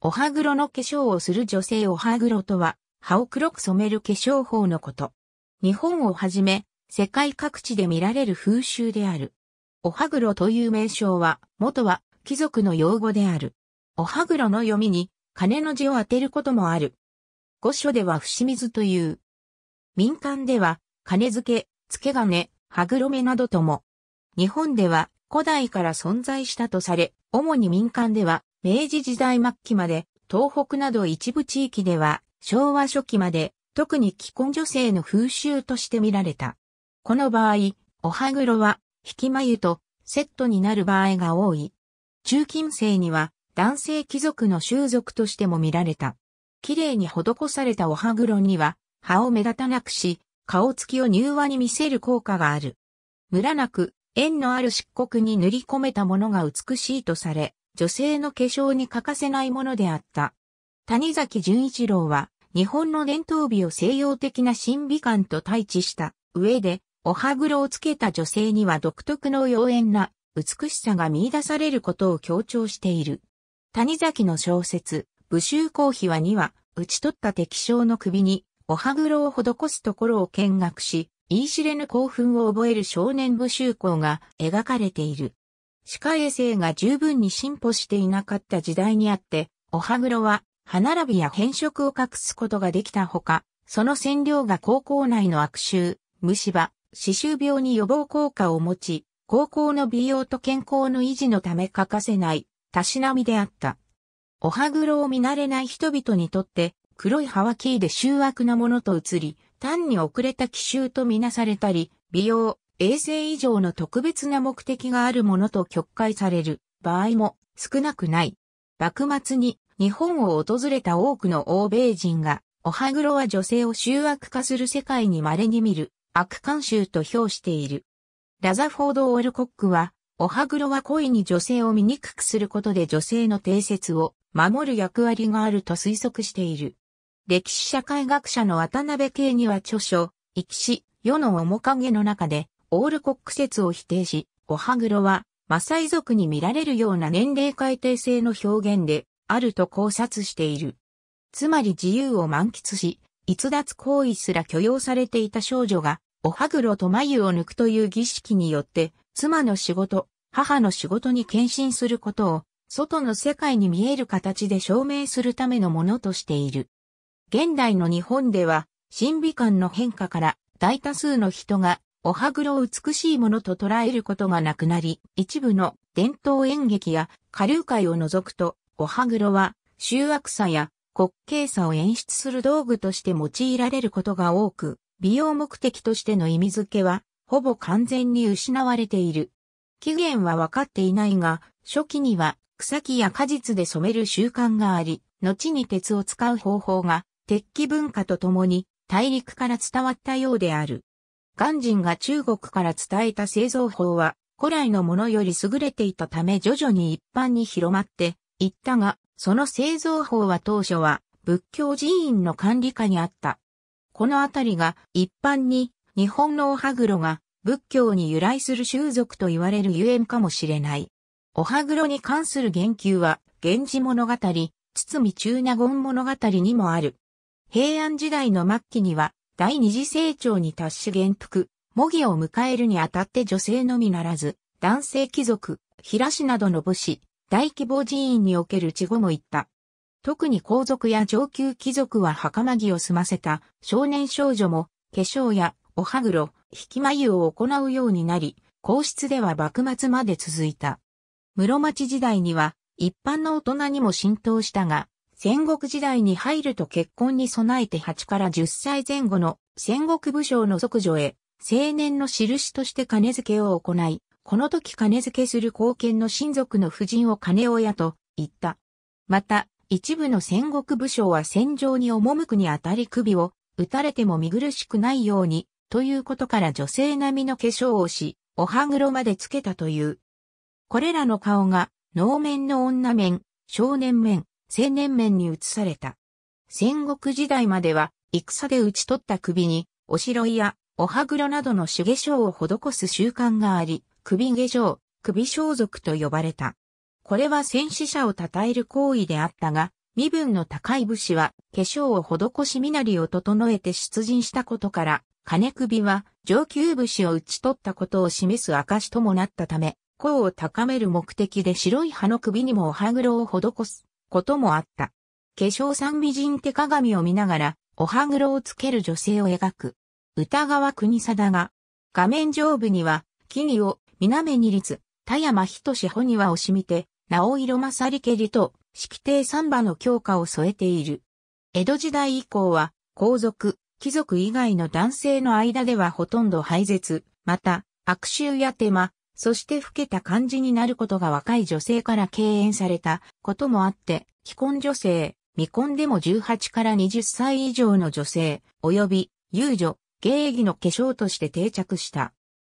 お歯黒の化粧をする女性お歯黒とは、歯を黒く染める化粧法のこと。日本をはじめ、世界各地で見られる風習である。お歯黒という名称は、元は貴族の用語である。お歯黒の読みに、金の字を当てることもある。御所では伏水という。民間では、金付け、付け金、歯黒目などとも。日本では古代から存在したとされ、主に民間では明治時代末期まで、東北など一部地域では、昭和初期まで、特に既婚女性の風習として見られた。この場合、お歯黒は、引き眉とセットになる場合が多い。中近世には、男性貴族の習俗としても見られた。綺麗に施されたお歯黒には、歯を目立たなくし、顔つきを柔和に見せる効果がある。ムラなく、縁のある漆黒に塗り込めたものが美しいとされ、女性の化粧に欠かせないものであった。谷崎潤一郎は、日本の伝統美を西洋的な審美観と対峙した上で、お歯黒をつけた女性には独特の妖艶な美しさが見出されることを強調している。谷崎の小説、武州公妃はには、打ち取った敵将の首に、お歯黒を施すところを見学し、言い知れぬ興奮を覚える少年武州公が描かれている。歯科衛生が十分に進歩していなかった時代にあって、お歯黒は歯並びや変色を隠すことができたほか、その染料が高校内の悪臭、虫歯、歯周病に予防効果を持ち、高校の美容と健康の維持のため欠かせない、たしなみであった。お歯黒を見慣れない人々にとって、黒い歯はキーで醜悪なものと移り、単に遅れた奇襲とみなされたり、美容、衛星以上の特別な目的があるものと曲解される場合も少なくない。幕末に日本を訪れた多くの欧米人が、おはぐろは女性を醜悪化する世界に稀に見る悪慣習と評している。ラザフォード・オールコックは、おはぐろは故意に女性を醜くすることで女性の定説を守る役割があると推測している。歴史社会学者の渡辺慶には著書、生き死、世の面影の中で、オールコック説を否定し、おはぐろは、マサイ族に見られるような年齢改定性の表現で、あると考察している。つまり自由を満喫し、逸脱行為すら許容されていた少女が、おはぐろと眉を抜くという儀式によって、妻の仕事、母の仕事に献身することを、外の世界に見える形で証明するためのものとしている。現代の日本では、審美観の変化から大多数の人がお歯黒を美しいものと捉えることがなくなり、一部の伝統演劇や下流会を除くと、お歯黒は、醜悪さや滑稽さを演出する道具として用いられることが多く、美容目的としての意味付けは、ほぼ完全に失われている。起源は分かっていないが、初期には草木や果実で染める習慣があり、後に鉄を使う方法が、鉄器文化とともに大陸から伝わったようである。鑑真が中国から伝えた製造法は、古来のものより優れていたため徐々に一般に広まっていったが、その製造法は当初は仏教寺院の管理下にあった。このあたりが一般に日本のおはぐろが仏教に由来する習俗と言われるゆえんかもしれない。おはぐろに関する言及は、源氏物語、堤中納言物語にもある。平安時代の末期には、第二次成長に達し元服、模擬を迎えるにあたって女性のみならず、男性貴族、平氏などの武士、大規模寺院における地語も行った。特に皇族や上級貴族は袴着を済ませた少年少女も化粧やお歯黒、引き眉を行うようになり、皇室では幕末まで続いた。室町時代には一般の大人にも浸透したが、戦国時代に入ると結婚に備えて8から10歳前後の戦国武将の即女へ、青年の印として金付けを行い、この時金付けする貢献の親族の夫人を金親と言った。また、一部の戦国武将は戦場に赴くにあたり首を打たれても見苦しくないように、ということから女性並みの化粧をし、お歯黒までつけたという。これらの顔が、能面の女面、少年面、青年面に移された。戦国時代までは、戦で討ち取った首に、おしろいや、おはぐろなどの手化粧を施す習慣があり、首化粧、首装束と呼ばれた。これは戦死者を称える行為であったが、身分の高い武士は化粧を施し身なりを整えて出陣したことから、金首は上級武士を討ち取ったことを示す証ともなったため、功を高める目的で白い葉の首にもお歯黒を施すこともあった。化粧三美人手鏡を見ながら、お歯黒をつける女性を描く。歌川国貞が、画面上部には、木々を、南に立田山仁保庭をしみて、直色さりけりと、式亭三馬の強化を添えている。江戸時代以降は、皇族、貴族以外の男性の間ではほとんど廃絶、また、悪臭や手間、そして老けた感じになることが若い女性から敬遠されたこともあって、既婚女性、未婚でも18から20歳以上の女性、及び遊女、芸妓の化粧として定着した。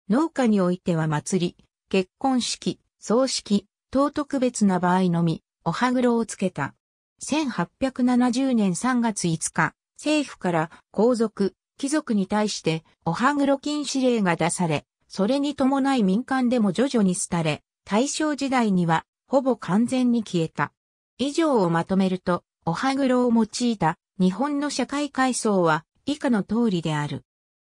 農家においては祭り、結婚式、葬式、等特別な場合のみ、お歯黒をつけた。1870年3月5日、政府から皇族、貴族に対してお歯黒禁止令が出され、それに伴い民間でも徐々に廃れ、大正時代にはほぼ完全に消えた。以上をまとめると、お歯黒を用いた日本の社会階層は以下の通りである。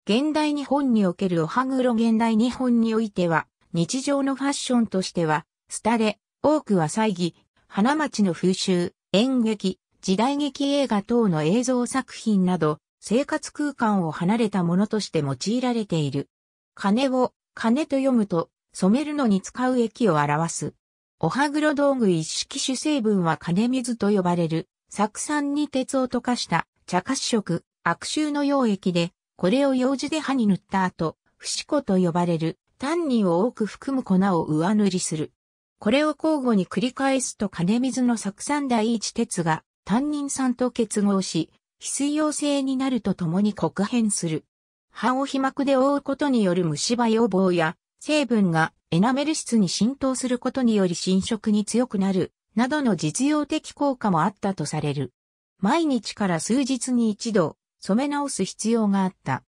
現代日本におけるお歯黒現代日本においては、日常のファッションとしては、廃れ、多くは祭儀、花街の風習、演劇、時代劇映画等の映像作品など、生活空間を離れたものとして用いられている。金を金と読むと、染めるのに使う液を表す。お歯黒道具一式主成分は金水と呼ばれる、酢酸に鉄を溶かした茶褐色、悪臭の溶液で、これを用事で歯に塗った後、不死粉と呼ばれる、タンニンを多く含む粉を上塗りする。これを交互に繰り返すと金水の酢酸第一鉄が、タンニン酸と結合し、非水溶性になるとともに黒変する。歯を皮膜で覆うことによる虫歯予防や、成分がエナメル質に浸透することにより侵食に強くなる、などの実用的効果もあったとされる。毎日から数日に一度、染め直す必要があった。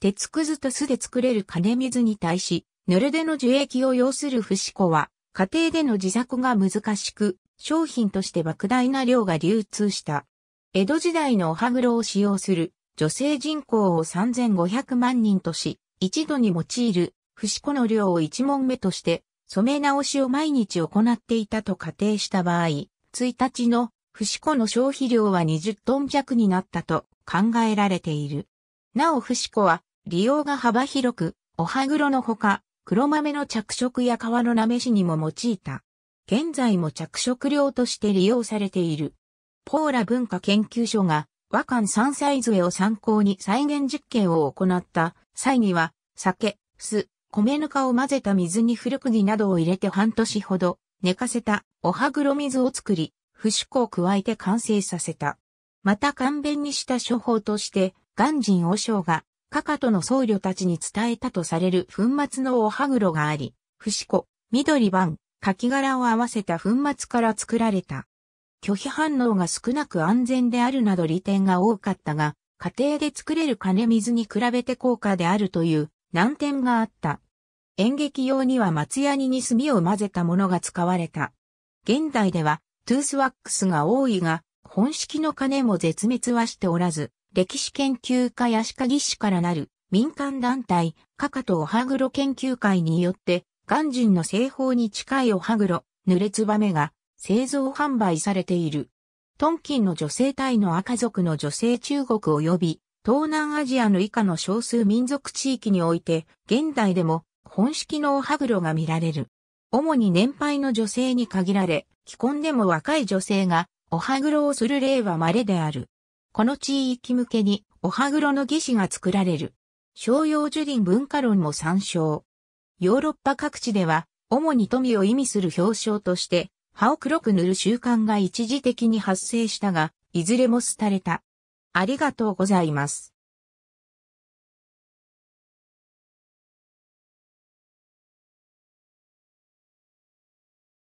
鉄くずと酢で作れる金水に対し、濡れでの樹液を要する不子は、家庭での自作が難しく、商品として莫大な量が流通した。江戸時代のお歯黒を使用する女性人口を3500万人とし、一度に用いる、死子の量を一問目として、染め直しを毎日行っていたと仮定した場合、1日の死子の消費量は20トン弱になったと考えられている。なお死子は、利用が幅広く、お歯黒のほか、黒豆の着色や皮のなめしにも用いた。現在も着色料として利用されている。ポーラ文化研究所が和漢イズ杖を参考に再現実験を行った際には、酒、酢、米ぬかを混ぜた水に古釘などを入れて半年ほど寝かせたお歯黒水を作り、不死粉を加えて完成させた。また簡便にした処方として、鑑真和尚が、かかとの僧侶たちに伝えたとされる粉末のお歯黒があり、不死粉、緑番、柿殻を合わせた粉末から作られた。拒否反応が少なく安全であるなど利点が多かったが、家庭で作れる金水に比べて高価であるという難点があった。演劇用には松ヤニに炭を混ぜたものが使われた。現代ではトゥースワックスが多いが、本式の金も絶滅はしておらず、歴史研究家や歯科技師からなる民間団体、カカとお歯黒研究会によって、鑑真の製法に近いお歯黒濡れつばめが製造販売されている。トンキンの女性体の赤族の女性中国及び東南アジアの以下の少数民族地域において現代でも本式のお歯黒が見られる。主に年配の女性に限られ、既婚でも若い女性がお歯黒をする例は稀である。この地域向けにお歯黒の義肢が作られる。商用樹林文化論も参照。ヨーロッパ各地では主に富を意味する表彰として歯を黒く塗る習慣が一時的に発生したが、いずれも廃れた。ありがとうございます。